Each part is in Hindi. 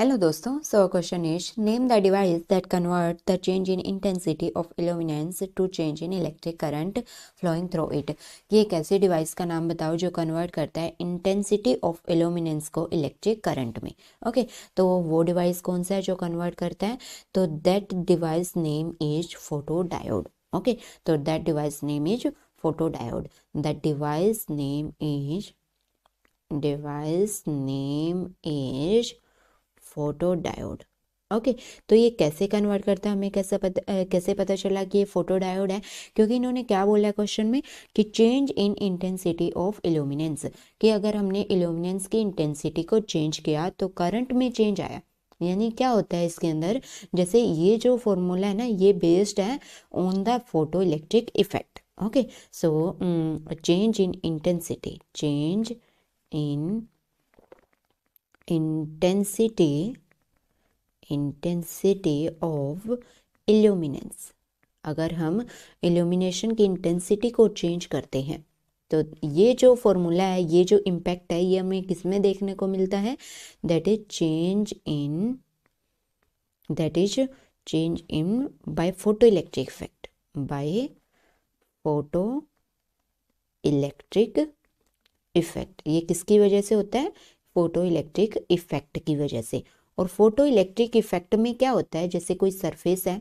हेलो दोस्तों so question is name the device that convert the change in intensity of illuminance to change in electric current flowing through it ये एक ऐसे डिवाइस का नाम बताओ जो कन्वर्ट करता है इंटेंसिटी ऑफ इल्यूमिनेंस को इलेक्ट्रिक करंट में ओके okay, तो वो डिवाइस कौन सा है जो कन्वर्ट करता है तो that device name is photo diode okay तो that device name is photo diode that device name is device name is photodiode okay तो ये कैसे कन्वर्ट करता है हमें कैसे पता कैसे पता चला कि ये फोटोडायोड है क्योंकि इन्होंने क्या बोला है क्वेश्चन में कि change in intensity of illuminance कि अगर हमने इल्यूमिनेंस की इंटेंसिटी को चेंज किया तो करंट में चेंज आया यानी क्या होता है इसके अंदर जैसे ये जो फॉर्मूला है ना ये बेस्ड है on the photo electric effect okay so change in intensity change in intensity intensity of illuminance अगर हम इल्यूमिनेशन की इंटेंसिटी को चेंज करते हैं तो ये जो फॉर्मूला है ये जो इम्पैक्ट है ये हमें किस में देखने को मिलता है that is change in that is change in by photo electric effect photo photo electric effect ये किसकी वजह से होता है फोटो इलेक्ट्रिक इफेक्ट की वजह से और फोटो इलेक्ट्रिक इफेक्ट में क्या होता है जैसे कोई सरफेस है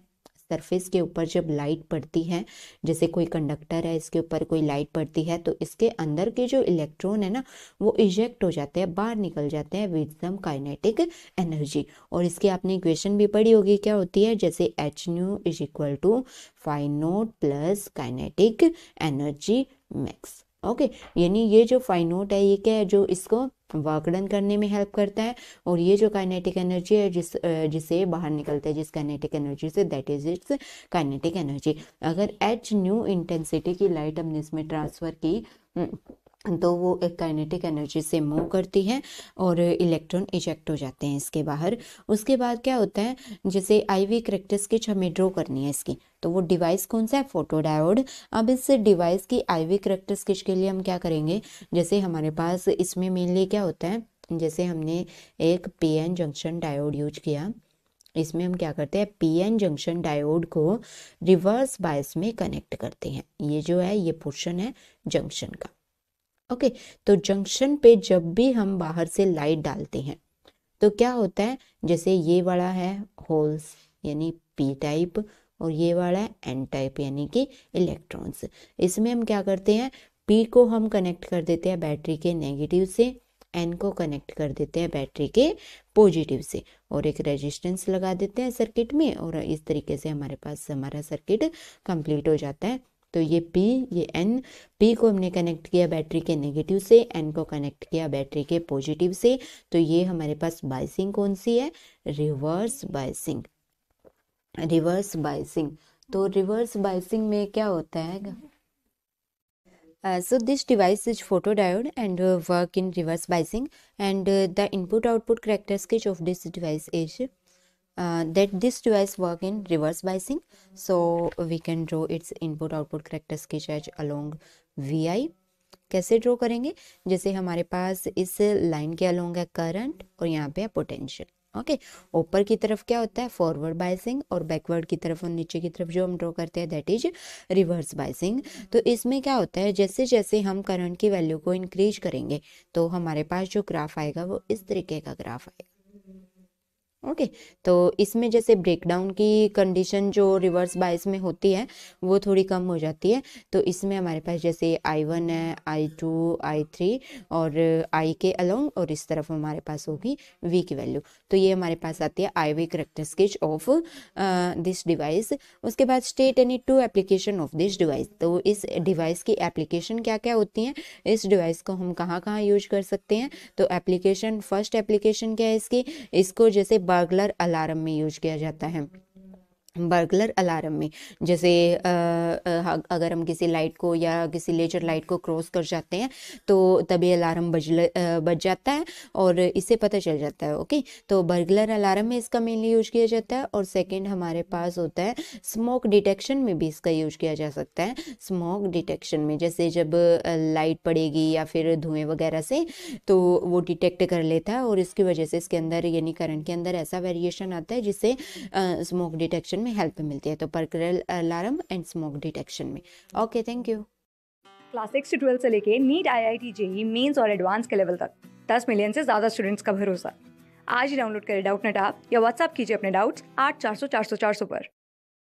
सरफेस के ऊपर जब लाइट पड़ती है जैसे कोई कंडक्टर है इसके ऊपर कोई लाइट पड़ती है तो इसके अंदर के जो इलेक्ट्रॉन है ना वो इजेक्ट हो जाते हैं बाहर निकल जाते हैं विद सम काइनेटिक एनर्जी और इसकी आपने इक्वेशन भी पढ़ी होगी क्या होती है जैसे h nu is equal to phi naught plus kinetic energy max okay यानी ये जो फाइनोट है ये क्या है जो इसको वर्क करने में हेल्प करता है और ये जो काइनेटिक एनर्जी है जिस जिसे बाहर निकलता है जिस काइनेटिक एनर्जी से that is its kinetic energy अगर एच न्यू इंटेंसिटी की लाइट हमने इसमें ट्रांसफ़र की हम्म, तो वो एक काइनेटिक एनर्जी से मूव करती है और इलेक्ट्रॉन इजेक्ट हो जाते हैं इसके बाहर उसके बाद क्या होता है जैसे आईवी करेक्टर स्किच हमें ड्रॉ करनी है इसकी तो वो डिवाइस कौन सा है फोटोडायोड अब इस डिवाइस की आईवी करेक्टर स्किच के लिए हम क्या करेंगे जैसे हमारे पास इसमें मेनली क्या होता है जैसे हमने एक पी जंक्शन डायोड यूज किया इसमें हम क्या करते हैं पीएन जंक्शन डायोड को रिवर्स बायस में कनेक्ट करते हैं ये जो है ये पोर्शन है जंक्शन का ओके तो जंक्शन पे जब भी हम बाहर से लाइट डालते हैं तो क्या होता है जैसे ये वाला है होल्स यानी पी टाइप और ये वाला है एन टाइप यानी कि इलेक्ट्रॉन्स इसमें हम क्या करते हैं पी को हम कनेक्ट कर देते हैं बैटरी के नेगेटिव से एन को कनेक्ट कर देते हैं बैटरी के पॉजिटिव से और एक रेजिस्टेंस लगा देते हैं सर्किट में और इस तरीके से हमारे पास हमारा सर्किट कंप्लीट हो जाता है तो ये P ये N P को हमने कनेक्ट किया बैटरी के नेगेटिव से N को कनेक्ट किया बैटरी के पॉजिटिव से तो ये हमारे पास बाइसिंग कौन सी है रिवर्स बाइसिंग रिवर्स बाइसिंग तो रिवर्स बाइसिंग में क्या होता है so this device is photo diode and work in reverse biasing and the input output character sketch of this device is uh, that this device work in reverse biasing so we can draw its input output character sketch along vi कैसे ड्रॉ करेंगे जैसे हमारे पास इस लाइन के अलोंग है करंट और यहाँ पे है पोटेंशियल ओके ऊपर की तरफ क्या होता है फॉरवर्ड बाइसिंग और बैकवर्ड की तरफ और नीचे की तरफ जो हम ड्रॉ करते हैं दैट इज रिवर्स बाइसिंग तो इसमें क्या होता है जैसे जैसे हम करंट की वैल्यू को इंक्रीज करेंगे तो हमारे पास जो ग्राफ आएगा वो इस तरीके का ग्राफ आएगा ओके okay, तो इसमें जैसे ब्रेकडाउन की कंडीशन जो रिवर्स बायस में होती है वो थोड़ी कम हो जाती है तो इसमें हमारे पास जैसे आई वन है आई टू आई थ्री और आई के अलोंग और इस तरफ हमारे पास होगी वी की वैल्यू तो ये हमारे पास आती है I V sketch of this device उसके बाद state any two application of this device तो इस डिवाइस की एप्लीकेशन क्या क्या होती हैं इस डिवाइस को हम कहाँ कहाँ यूज कर सकते हैं तो एप्लीकेशन फर्स्ट एप्लीकेशन क्या है इसकी इसको जैसे बार्गलर अलार्म में यूज किया जाता है बर्गलर अलार्म में जैसे अगर हम किसी लाइट को या किसी लेजर लाइट को क्रॉस कर जाते हैं तो तभी अलार्म बज बज जाता है और इससे पता चल जाता है ओके तो बर्गलर अलार्म में इसका मेनली यूज किया जाता है और सेकंड हमारे पास होता है स्मोक डिटेक्शन में भी इसका यूज किया जा सकता है स्मोक डिटेक्शन में जैसे जब लाइट पड़ेगी या फिर धुएँ वगैरह से तो वो डिटेक्ट कर लेता है और इसकी वजह से इसके अंदर यानी करंट के अंदर ऐसा वेरिएशन आता है जिससे स्मोक डिटेक्शन में हेल्प मिलती है तो burglar alarm and smoke detection में okay thank you class six से ट्वेल्थ से लेके NEET I I T JEE mains और एडवांस के लेवल तक दस मिलियन से ज़्यादा स्टूडेंट्स का भरोसा आज ही डाउनलोड करें डाउट नेट आप या व्हाट्सअप कीजिए अपने डाउट्स आठ चार सौ चार सौ चार सौ पर